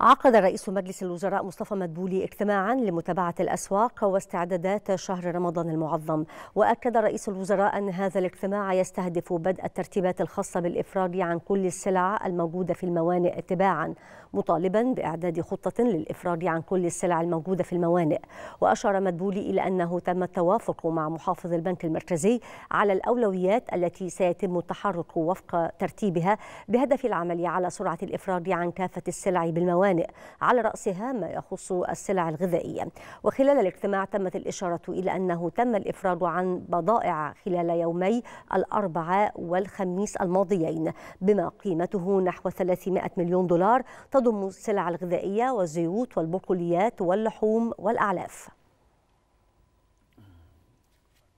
عقد رئيس مجلس الوزراء مصطفى مدبولي اجتماعا لمتابعة الأسواق واستعدادات شهر رمضان المعظم وأكد رئيس الوزراء أن هذا الاجتماع يستهدف بدء الترتيبات الخاصة بالإفراج عن كل السلع الموجودة في الموانئ تباعا مطالبا بإعداد خطة للإفراج عن كل السلع الموجودة في الموانئ وأشار مدبولي إلى أنه تم التوافق مع محافظ البنك المركزي على الأولويات التي سيتم التحرك وفق ترتيبها بهدف العمل على سرعة الإفراج عن كافة السلع بالموانئ الموانئ على رأسها ما يخص السلع الغذائية وخلال الاجتماع تمت الإشارة إلى أنه تم الإفراد عن بضائع خلال يومي الأربعاء والخميس الماضيين بما قيمته نحو 300 مليون دولار تضم السلع الغذائية والزيوت والبقوليات واللحوم والأعلاف